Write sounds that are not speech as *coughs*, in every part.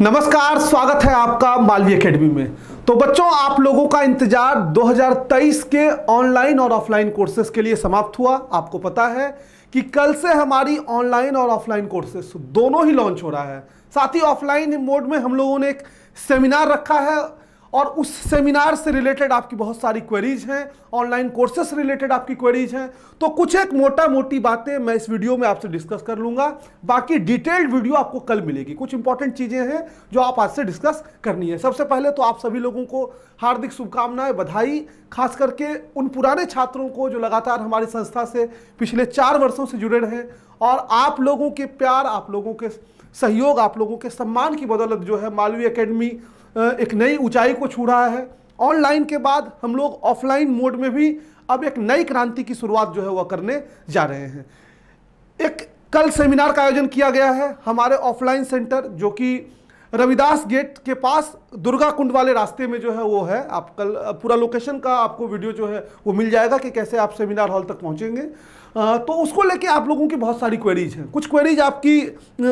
नमस्कार स्वागत है आपका मालवी एकेडमी में तो बच्चों आप लोगों का इंतजार 2023 के ऑनलाइन और ऑफलाइन कोर्सेज के लिए समाप्त हुआ आपको पता है कि कल से हमारी ऑनलाइन और ऑफलाइन कोर्सेज दोनों ही लॉन्च हो रहा है साथ ही ऑफलाइन मोड में हम लोगों ने एक सेमिनार रखा है और उस सेमिनार से रिलेटेड आपकी बहुत सारी क्वेरीज हैं ऑनलाइन कोर्सेस रिलेटेड आपकी क्वेरीज हैं तो कुछ एक मोटा मोटी बातें मैं इस वीडियो में आपसे डिस्कस कर लूंगा बाकी डिटेल्ड वीडियो आपको कल मिलेगी कुछ इंपॉर्टेंट चीज़ें हैं जो आप आज से डिस्कस करनी है सबसे पहले तो आप सभी लोगों को हार्दिक शुभकामनाएं बधाई खास करके उन पुराने छात्रों को जो लगातार हमारी संस्था से पिछले चार वर्षों से जुड़े रहे और आप लोगों के प्यार आप लोगों के सहयोग आप लोगों के सम्मान की बदौलत जो है मालवीय अकेडमी एक नई ऊंचाई को छू रहा है ऑनलाइन के बाद हम लोग ऑफलाइन मोड में भी अब एक नई क्रांति की शुरुआत जो है वह करने जा रहे हैं एक कल सेमिनार का आयोजन किया गया है हमारे ऑफलाइन सेंटर जो कि रविदास गेट के पास दुर्गा कुंड वाले रास्ते में जो है वो है आप कल पूरा लोकेशन का आपको वीडियो जो है वो मिल जाएगा कि कैसे आप सेमिनार हॉल तक पहुंचेंगे आ, तो उसको लेके आप लोगों की बहुत सारी क्वेरीज हैं कुछ क्वेरीज आपकी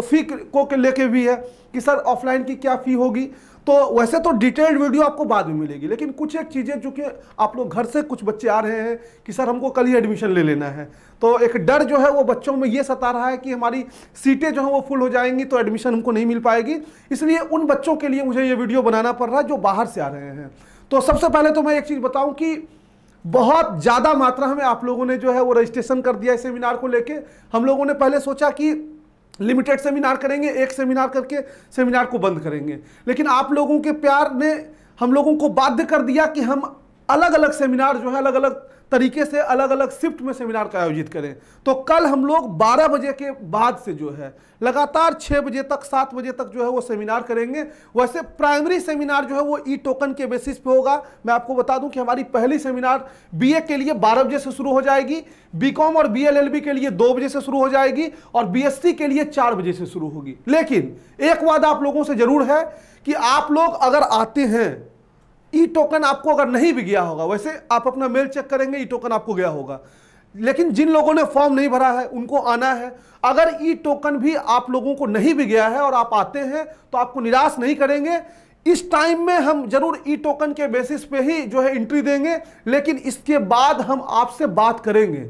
फ़ी को लेके भी है कि सर ऑफलाइन की क्या फ़ी होगी तो वैसे तो डिटेल्ड वीडियो आपको बाद में मिलेगी लेकिन कुछ एक चीज़ें जो कि आप लोग घर से कुछ बच्चे आ रहे हैं कि सर हमको कल ही एडमिशन ले लेना है तो एक डर जो है वो बच्चों में ये सता रहा है कि हमारी सीटें जो हैं वो फुल हो जाएंगी तो एडमिशन हमको नहीं मिल पाएगी इसलिए उन बच्चों के लिए मुझे ये वीडियो बनाना पड़ रहा है जो बाहर से आ रहे हैं तो सबसे पहले तो मैं एक चीज़ बताऊँ कि बहुत ज़्यादा मात्रा में आप लोगों ने जो है वो रजिस्ट्रेशन कर दिया है सेमिनार को लेके हम लोगों ने पहले सोचा कि लिमिटेड सेमिनार करेंगे एक सेमिनार करके सेमिनार को बंद करेंगे लेकिन आप लोगों के प्यार ने हम लोगों को बाध्य कर दिया कि हम अलग अलग सेमिनार जो है अलग अलग तरीके से अलग अलग शिफ्ट में सेमिनार का आयोजित करें तो कल हम लोग 12 बजे के बाद से जो है लगातार 6 बजे तक 7 बजे तक जो है वो सेमिनार करेंगे वैसे प्राइमरी सेमिनार जो है वो ई टोकन के बेसिस पे होगा मैं आपको बता दूं कि हमारी पहली सेमिनार बीए के लिए 12 बजे से शुरू हो जाएगी बीकॉम और बीएलएलबी के लिए 2 बजे से शुरू हो जाएगी और बीएससी के लिए 4 बजे से शुरू होगी लेकिन एक वादा आप लोगों से जरूर है कि आप लोग अगर आते हैं ई टोकन आपको अगर नहीं भी गया होगा वैसे आप अपना मेल चेक करेंगे ई टोकन आपको गया होगा लेकिन जिन लोगों ने फॉर्म नहीं भरा है उनको आना है अगर ई टोकन भी आप लोगों को नहीं भी गया है और आप आते हैं तो आपको निराश नहीं करेंगे इस टाइम में हम जरूर ई टोकन के बेसिस पे ही जो है एंट्री देंगे लेकिन इसके बाद हम आपसे बात करेंगे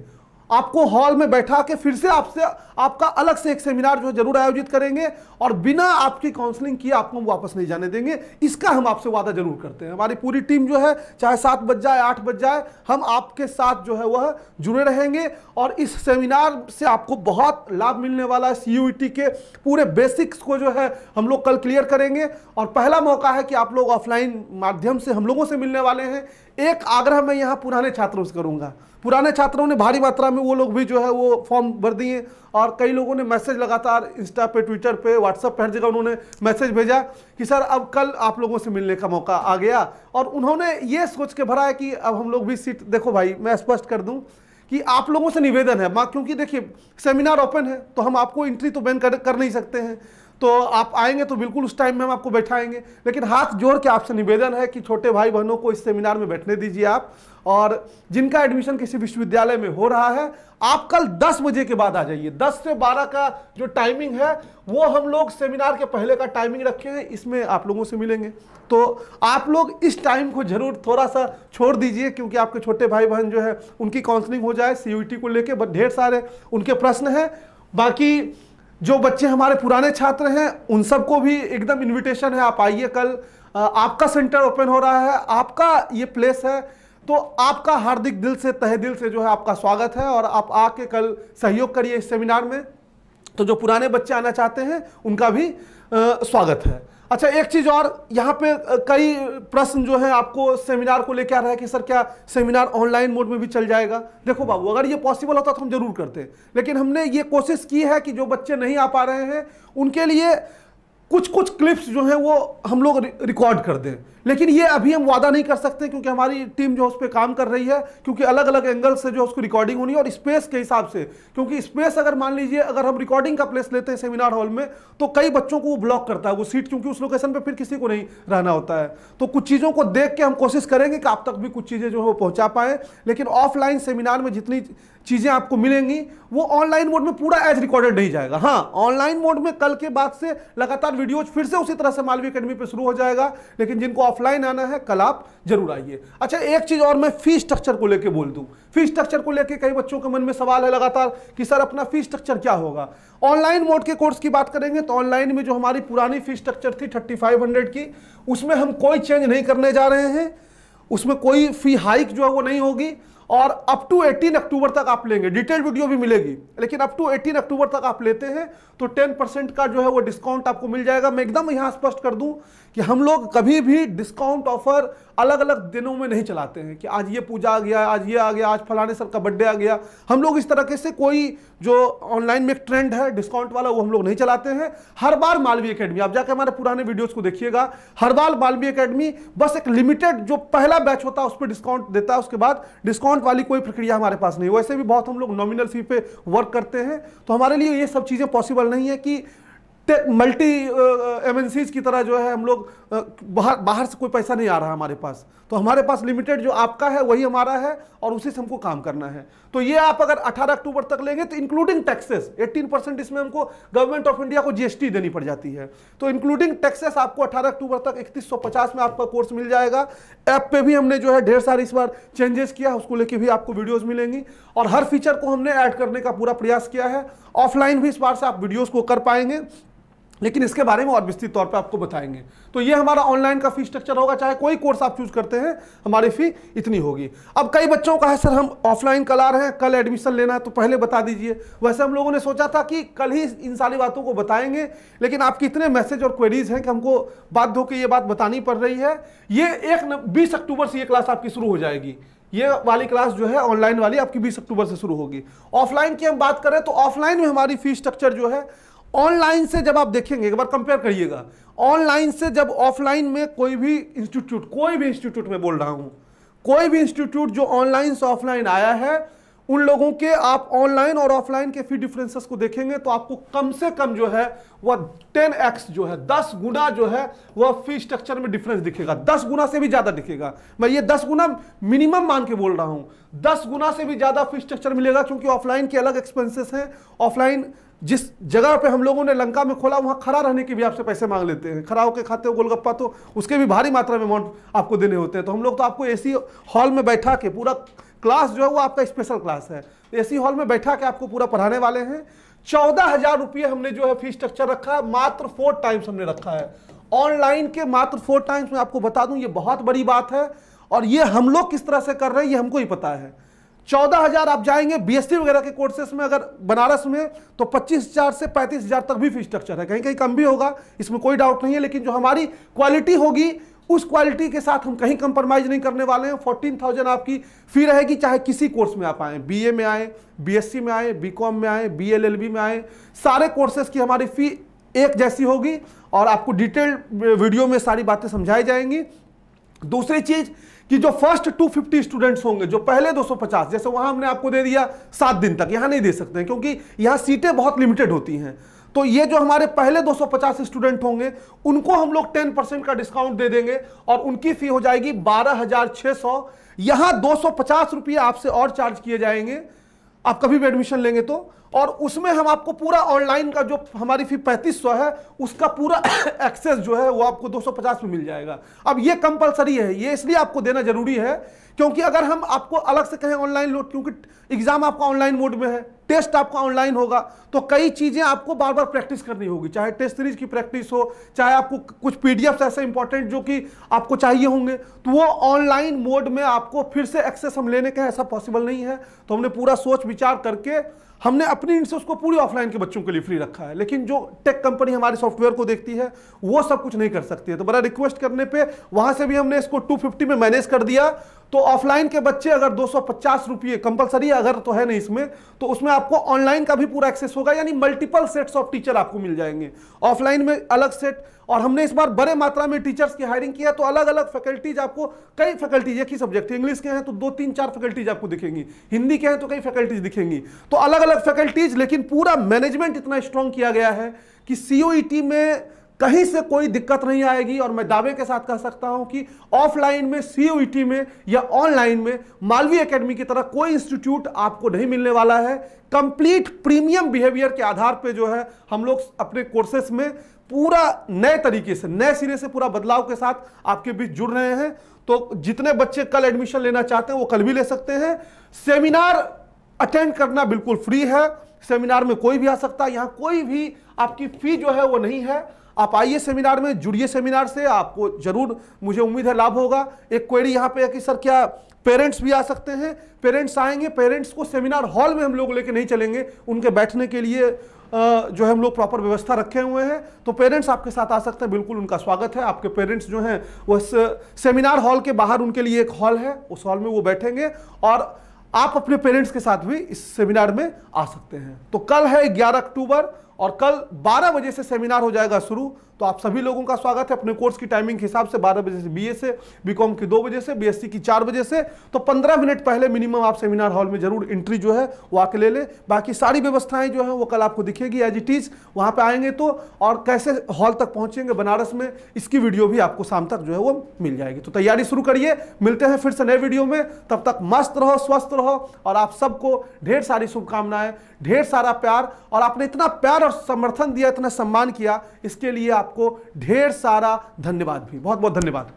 आपको हॉल में बैठा के फिर से आपसे आपका अलग से एक सेमिनार जो है जरूर आयोजित करेंगे और बिना आपकी काउंसलिंग किए आपको हम वापस नहीं जाने देंगे इसका हम आपसे वादा जरूर करते हैं हमारी पूरी टीम जो है चाहे सात बज जाए आठ बज जाए हम आपके साथ जो है वह जुड़े रहेंगे और इस सेमिनार से आपको बहुत लाभ मिलने वाला है सी e के पूरे बेसिक्स को जो है हम लोग कल क्लियर करेंगे और पहला मौका है कि आप लोग ऑफलाइन माध्यम से हम लोगों से मिलने वाले हैं एक आग्रह मैं यहाँ पुराने छात्रों से करूँगा पुराने छात्रों ने भारी मात्रा में वो लोग भी जो है वो फॉर्म भर दिए और कई लोगों ने मैसेज लगातार इंस्टा पे ट्विटर पे व्हाट्सअप पे हर जगह उन्होंने मैसेज भेजा कि सर अब कल आप लोगों से मिलने का मौका आ गया और उन्होंने ये सोच के भरा है कि अब हम लोग भी सीट देखो भाई मैं स्पष्ट कर दूँ कि आप लोगों से निवेदन है माँ क्योंकि देखिए सेमिनार ओपन है तो हम आपको एंट्री तो बैन कर, कर नहीं सकते हैं तो आप आएंगे तो बिल्कुल उस टाइम में हम आपको बैठाएंगे लेकिन हाथ जोड़ के आपसे निवेदन है कि छोटे भाई बहनों को इस सेमिनार में बैठने दीजिए आप और जिनका एडमिशन किसी विश्वविद्यालय में हो रहा है आप कल 10 बजे के बाद आ जाइए 10 से 12 का जो टाइमिंग है वो हम लोग सेमिनार के पहले का टाइमिंग रखे हैं इसमें आप लोगों से मिलेंगे तो आप लोग इस टाइम को जरूर थोड़ा सा छोड़ दीजिए क्योंकि आपके छोटे भाई बहन जो है उनकी काउंसलिंग हो जाए सी e को लेकर ढेर सारे उनके प्रश्न हैं बाकी जो बच्चे हमारे पुराने छात्र हैं उन सबको भी एकदम इनविटेशन है आप आइए कल आपका सेंटर ओपन हो रहा है आपका ये प्लेस है तो आपका हार्दिक दिल से तहे दिल से जो है आपका स्वागत है और आप आके कल सहयोग करिए इस सेमिनार में तो जो पुराने बच्चे आना चाहते हैं उनका भी स्वागत है अच्छा एक चीज और यहाँ पे कई प्रश्न जो है आपको सेमिनार को लेकर आ रहा है कि सर क्या सेमिनार ऑनलाइन मोड में भी चल जाएगा देखो बाबू अगर ये पॉसिबल होता तो हम जरूर करते लेकिन हमने ये कोशिश की है कि जो बच्चे नहीं आ पा रहे हैं उनके लिए कुछ कुछ क्लिप्स जो हैं वो हम लोग रिकॉर्ड कर दें लेकिन ये अभी हम वादा नहीं कर सकते क्योंकि हमारी टीम जो उस पर काम कर रही है क्योंकि अलग अलग एंगल से जो उसको रिकॉर्डिंग होनी है और स्पेस के हिसाब से क्योंकि स्पेस अगर मान लीजिए अगर हम रिकॉर्डिंग का प्लेस लेते हैं सेमिनार हॉल में तो कई बच्चों को वो ब्लॉक करता है वो सीट क्योंकि उस लोकेशन पर फिर किसी को नहीं रहना होता है तो कुछ चीज़ों को देख के हम कोशिश करेंगे कि आप तक भी कुछ चीज़ें जो है वो पहुँचा पाएँ लेकिन ऑफलाइन सेमिनार में जितनी चीज़ें आपको मिलेंगी वो ऑनलाइन मोड में पूरा एज रिकॉर्डेड नहीं जाएगा हाँ ऑनलाइन मोड में कल के बाद से लगातार वीडियोज फिर से उसी तरह से मालवीय अकेडमी पर शुरू हो जाएगा लेकिन जिनको ऑफलाइन आना है कल आप जरूर आइए अच्छा एक चीज़ और मैं फी स्ट्रक्चर को लेके बोल दूँ फी स्ट्रक्चर को लेके कई बच्चों के मन में सवाल है लगातार कि सर अपना फी स्ट्रक्चर क्या होगा ऑनलाइन मोड के कोर्स की बात करेंगे तो ऑनलाइन में जो हमारी पुरानी फी स्ट्रक्चर थी थर्टी की उसमें हम कोई चेंज नहीं करने जा रहे हैं उसमें कोई फी हाइक जो है वो नहीं होगी और अप टू 18 अक्टूबर तक आप लेंगे डिटेल वीडियो भी मिलेगी लेकिन अप टू 18 अक्टूबर तक आप लेते हैं तो 10 परसेंट का जो है वो डिस्काउंट आपको मिल जाएगा मैं एकदम यहां स्पष्ट कर दूं कि हम लोग कभी भी डिस्काउंट ऑफर अलग अलग दिनों में नहीं चलाते हैं कि आज ये पूजा आ गया आज ये आ गया आज फलाने सर का बर्थडे आ गया हम लोग इस तरह से कोई जो ऑनलाइन में एक ट्रेंड है डिस्काउंट वाला वो हम लोग नहीं चलाते हैं हर बार मालवीय अकेडमी आप जाके हमारे पुराने वीडियोस को देखिएगा हर बार मालवीय अकेडमी बस एक लिमिटेड जो पहला बैच होता है उस पर डिस्काउंट देता है उसके बाद डिस्काउंट वाली कोई प्रक्रिया हमारे पास नहीं वैसे भी बहुत हम लोग नॉमिनल फी पे वर्क करते हैं तो हमारे लिए ये सब चीज़ें पॉसिबल नहीं है कि टेक मल्टी एम की तरह जो है हम लोग uh, बाहर बाहर से कोई पैसा नहीं आ रहा हमारे पास तो हमारे पास लिमिटेड जो आपका है वही हमारा है और उसी से हमको काम करना है तो ये आप अगर 18 अक्टूबर तक लेंगे तो इंक्लूडिंग टैक्सेस 18 परसेंट इसमें हमको गवर्नमेंट ऑफ इंडिया को जीएसटी देनी पड़ जाती है तो इंक्लूडिंग टैक्सेस आपको अठारह अक्टूबर तक इकतीस में आपका कोर्स मिल जाएगा ऐप पर भी हमने जो है ढेर सारी इस बार चेंजेस किया उसको लेकर भी आपको वीडियोज मिलेंगी और हर फीचर को हमने ऐड करने का पूरा प्रयास किया है ऑफलाइन भी इस बार से आप वीडियोज को कर पाएंगे लेकिन इसके बारे में और विस्तृत तौर पे आपको बताएंगे तो ये हमारा ऑनलाइन का फी स्ट्रक्चर होगा चाहे कोई कोर्स आप चूज करते हैं हमारी फी इतनी होगी अब कई बच्चों का है सर हम ऑफलाइन कल आ रहे हैं कल एडमिशन लेना है तो पहले बता दीजिए वैसे हम लोगों ने सोचा था कि कल ही इन सारी बातों को बताएंगे लेकिन आपकी इतने मैसेज और क्वेरीज हैं कि हमको बाध्य होकर ये बात बतानी पड़ रही है ये एक बीस अक्टूबर से ये क्लास आपकी शुरू हो जाएगी ये वाली क्लास जो है ऑनलाइन वाली आपकी बीस अक्टूबर से शुरू होगी ऑफलाइन की हम बात करें तो ऑफलाइन में हमारी फीस स्ट्रक्चर जो है ऑनलाइन से जब आप देखेंगे एक बार कंपेयर करिएगा ऑनलाइन से जब ऑफलाइन में कोई भी इंस्टीट्यूट कोई भी इंस्टीट्यूट में बोल रहा हूँ कोई भी इंस्टीट्यूट जो ऑनलाइन से ऑफलाइन आया है उन लोगों के आप ऑनलाइन और ऑफलाइन के फी डिफरेंसेस को देखेंगे तो आपको कम से कम जो है वह टेन एक्स जो है दस गुना जो है वह फी स्ट्रक्चर में डिफरेंस दिखेगा दस गुना से भी ज़्यादा दिखेगा मैं ये दस गुना मिनिमम मान के बोल रहा हूँ दस गुना से भी ज़्यादा फी स्ट्रक्चर मिलेगा क्योंकि ऑफलाइन के अलग एक्सपेंसेस हैं ऑफलाइन जिस जगह पे हम लोगों ने लंका में खोला वहाँ खड़ा रहने के भी आपसे पैसे मांग लेते हैं खड़ा होकर खाते हो गोलगप्पा तो उसके भी भारी मात्रा में अमाउंट आपको देने होते हैं तो हम लोग तो आपको ए हॉल में बैठा के पूरा क्लास जो है वो आपका स्पेशल क्लास है ए हॉल में बैठा के आपको पूरा पढ़ाने वाले हैं चौदह हजार रुपये हमने जो है फीस स्ट्रक्चर रखा है मात्र फोर टाइम्स हमने रखा है ऑनलाइन के मात्र फोर टाइम्स मैं आपको बता दूं ये बहुत बड़ी बात है और ये हम लोग किस तरह से कर रहे हैं ये हमको ही पता है चौदह हजार आप जाएंगे बीएससी वगैरह के कोर्सेस में अगर बनारस में तो पच्चीस हजार से पैंतीस हजार तक भी फीस स्ट्रक्चर है कहीं कहीं कम भी होगा इसमें कोई डाउट नहीं है लेकिन जो हमारी क्वालिटी होगी उस क्वालिटी के साथ हम कहीं कंप्रोमाइज नहीं करने वाले हैं फोर्टीन थाउजेंड आपकी फी रहेगी चाहे किसी कोर्स में आप आए बी में आए बी में आए बी में आए बी में आए सारे कोर्सेज की हमारी फ़ी एक जैसी होगी और आपको डिटेल्ड वीडियो में सारी बातें समझाई जाएंगी दूसरी चीज़ कि जो फर्स्ट 250 स्टूडेंट्स होंगे जो पहले 250 जैसे वहां हमने आपको दे दिया सात दिन तक यहां नहीं दे सकते हैं क्योंकि यहां सीटें बहुत लिमिटेड होती हैं तो ये जो हमारे पहले 250 स्टूडेंट होंगे उनको हम लोग 10 परसेंट का डिस्काउंट दे देंगे और उनकी फी हो जाएगी बारह हजार छह सौ यहां दो सौ पचास रुपये आपसे और चार्ज किए जाएंगे आप कभी भी एडमिशन लेंगे तो और उसमें हम आपको पूरा ऑनलाइन का जो हमारी फी पैंतीस सौ है उसका पूरा एक्सेस *coughs* जो है वो आपको 250 में मिल जाएगा अब ये कंपलसरी है ये इसलिए आपको देना जरूरी है क्योंकि अगर हम आपको अलग से कहें ऑनलाइन लोड क्योंकि एग्जाम आपका ऑनलाइन मोड में है टेस्ट आपका ऑनलाइन होगा तो कई चीज़ें आपको बार बार प्रैक्टिस करनी होगी चाहे टेस्ट सीरीज की प्रैक्टिस हो चाहे आपको कुछ पीडीएफ्स ऐसे इंपॉर्टेंट जो कि आपको चाहिए होंगे तो वो ऑनलाइन मोड में आपको फिर से एक्सेस हम लेने का ऐसा पॉसिबल नहीं है तो हमने पूरा सोच विचार करके हमने अपनी इंड को उसको पूरी ऑफलाइन के बच्चों के लिए फ्री रखा है लेकिन जो टेक कंपनी हमारे सॉफ्टवेयर को देखती है वो सब कुछ नहीं कर सकती है तो बड़ा रिक्वेस्ट करने पे वहां से भी हमने इसको 250 में मैनेज कर दिया तो ऑफलाइन के बच्चे अगर दो सौ कंपलसरी अगर तो है नहीं इसमें तो उसमें आपको ऑनलाइन का भी पूरा एक्सेस होगा यानी मल्टीपल सेट्स ऑफ टीचर आपको मिल जाएंगे ऑफलाइन में अलग सेट और हमने इस बार बड़े मात्रा में टीचर्स की हायरिंग किया तो अलग अलग फैकल्टीज आपको कई फैकल्टीज एक ही सब्जेक्ट इंग्लिश के हैं तो दो तीन चार फैकल्टीज आपको दिखेंगी हिंदी के हैं तो कई फैकल्टीज दिखेंगी तो अलग अलग अलग फैकल्टीज लेकिन पूरा मैनेजमेंट इतना स्ट्रॉन्ग किया गया है कि सीओईटी e में कहीं से कोई दिक्कत नहीं आएगी और मैं दावे के साथ कह सकता हूं कि ऑफलाइन में सीओईटी e में या ऑनलाइन में मालवीय एकेडमी की तरह कोई इंस्टीट्यूट आपको नहीं मिलने वाला है कंप्लीट प्रीमियम बिहेवियर के आधार पे जो है हम लोग अपने कोर्सेस में पूरा नए तरीके से नए सिरे से पूरा बदलाव के साथ आपके बीच जुड़ रहे हैं तो जितने बच्चे कल एडमिशन लेना चाहते हैं वो कल भी ले सकते हैं सेमिनार अटेंड करना बिल्कुल फ्री है सेमिनार में कोई भी आ सकता है यहाँ कोई भी आपकी फ़ी जो है वो नहीं है आप आइए सेमिनार में जुड़िए सेमिनार से आपको जरूर मुझे उम्मीद है लाभ होगा एक क्वेरी यहाँ पे है कि सर क्या पेरेंट्स भी आ सकते हैं पेरेंट्स आएंगे पेरेंट्स को सेमिनार हॉल में हम लोग लेके नहीं चलेंगे उनके बैठने के लिए जो है हम लोग प्रॉपर व्यवस्था रखे हुए हैं तो पेरेंट्स आपके साथ आ सकते हैं बिल्कुल उनका स्वागत है आपके पेरेंट्स जो हैं वह सेमिनार हॉल के बाहर उनके लिए एक हॉल है उस हॉल में वो बैठेंगे और आप अपने पेरेंट्स के साथ भी इस सेमिनार में आ सकते हैं तो कल है 11 अक्टूबर और कल 12 बजे से सेमिनार हो जाएगा शुरू तो आप सभी लोगों का स्वागत है अपने कोर्स की टाइमिंग के हिसाब से बारह बजे से बी से बीकॉम की दो बजे से बीएससी की चार बजे से तो पंद्रह मिनट पहले मिनिमम आप सेमिनार हॉल में जरूर एंट्री जो है वो आके ले लें बाकी सारी व्यवस्थाएं जो है वो कल आपको दिखेगी एज इट इज वहाँ पर आएंगे तो और कैसे हॉल तक पहुँचेंगे बनारस में इसकी वीडियो भी आपको शाम तक जो है वो मिल जाएगी तो तैयारी शुरू करिए मिलते हैं फिर से नए वीडियो में तब तक मस्त रहो स्वस्थ रहो और आप सबको ढेर सारी शुभकामनाएं ढेर सारा प्यार और आपने इतना प्यार और समर्थन दिया इतना सम्मान किया इसके लिए आप आपको ढेर सारा धन्यवाद भी बहुत बहुत धन्यवाद